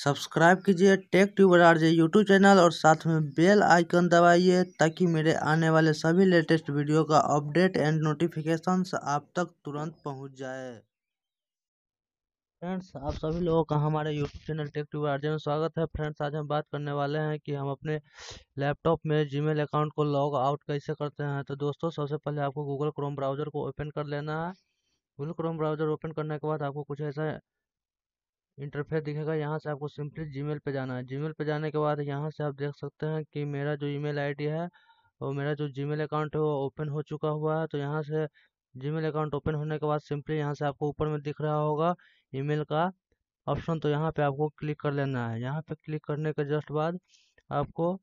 subscribe कीजिए tech tuber R J YouTube channel और साथ में बेल आइकन दबाइए ताकि मेरे आने वाले सभी लेटेस्ट वीडियो का अपडेट एंड नोटिफिकेशन आप तक तुरंत पहुंच जाए फ्रेंड्स आप सभी लोगों का हमारे YouTube channel tech tuber R J में स्वागत है फ्रेंड्स आज हम बात करने वाले हैं कि हम अपने लैपटॉप में जीमेल अकाउंट को लॉग आउट कैसे करते हैं तो दोस्तों सबसे पहले आपको गूगल क्रोम ब्राउज़र को ओपन कर लेना है गूगल क्रोम ब्राउज़र ओपन करने के बाद आपको कुछ ऐसा इंटरफेस दिखेगा यहाँ से आपको सिंपली जीमेल पे जाना है जीमेल पे जाने के बाद यहाँ से आप देख सकते हैं कि मेरा जो ईमेल आईडी है और मेरा जो जीमेल अकाउंट है वो ओपन हो चुका हुआ है तो यहाँ से जीमेल अकाउंट ओपन होने के बाद सिंपली यहाँ से आपको ऊपर में दिख रहा होगा ईमेल का ऑप्शन तो यहाँ पे आपको क्लिक कर लेना है यहाँ पे क्लिक करने के जस्ट बाद आपको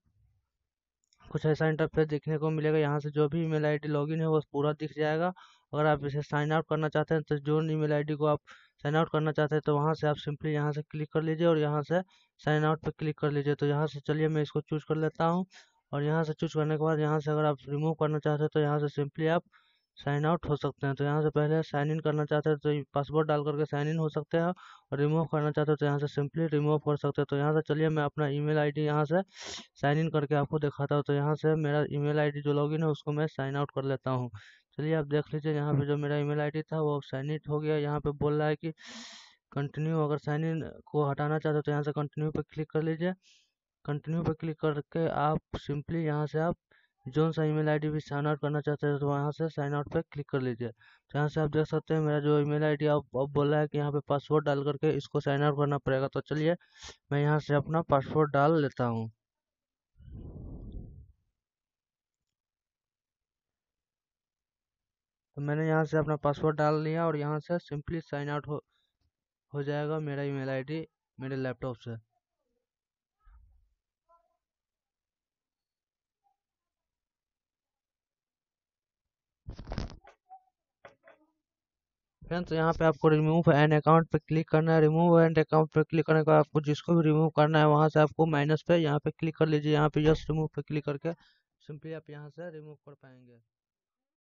कुछ ऐसा इंटरफेस देखने को मिलेगा यहाँ से जो भी ईमेल आईडी लॉगिन है वो पूरा दिख जाएगा अगर आप इसे साइन आउट करना चाहते हैं तो जो ईमेल आईडी को आप साइन आउट करना चाहते हैं तो वहाँ से आप सिंपली यहाँ से क्लिक कर लीजिए और यहाँ से साइन आउट पर क्लिक कर लीजिए तो यहाँ से चलिए मैं इसको चूज कर लेता हूँ और यहाँ से चूज करने के बाद यहाँ से अगर आप रिमूव करना चाहते हैं तो यहाँ से सिंपली आप साइन आउट हो सकते हैं तो यहाँ से पहले साइन इन करना चाहते हैं तो पासवर्ड डाल करके साइन इन हो सकते हैं और रिमूव करना चाहते हैं तो यहाँ से सिंपली रिमूव कर सकते हैं तो यहाँ से चलिए मैं अपना ईमेल आईडी यहाँ से साइन इन करके आपको दिखाता हूँ तो यहाँ से मेरा ईमेल आईडी जो लॉगिन है उसको मैं साइन आउट कर लेता हूँ चलिए आप देख लीजिए यहाँ पर जो मेरा आई डी था वो साइन इन हो गया यहाँ पर बोल रहा है कि कंटिन्यू अगर साइन इन को हटाना चाहते हो तो यहाँ से कंटिन्यू पर क्लिक कर लीजिए कंटिन्यू पर क्लिक करके आप सिंपली यहाँ से आप जो सा ईमेल आईडी भी साइन आउट करना चाहते हैं तो वहाँ से साइन आउट पे क्लिक कर लीजिए तो यहाँ से आप देख सकते हैं मेरा जो ईमेल आईडी आप अब बोला है कि यहाँ पे पासवर्ड डाल करके इसको साइन आउट करना पड़ेगा तो चलिए मैं यहाँ से अपना पासवर्ड डाल लेता हूँ तो मैंने यहाँ से अपना पासवर्ड डाल लिया और यहाँ से सिंपली साइन आउट हो हो जाएगा मेरा ईमेल आईडी मेरे लैपटॉप से फ्रेंड्स तो यहाँ पे आपको रिमूव एंड अकाउंट पे क्लिक करना है रिमूव एंड अकाउंट पे क्लिक करने के बाद आपको जिसको भी रिमूव करना है वहाँ से आपको माइनस पे यहाँ पे क्लिक कर लीजिए यहाँ पे जस्ट रिमूव पे क्लिक करके सिंपली आप यहाँ से रिमूव कर पाएंगे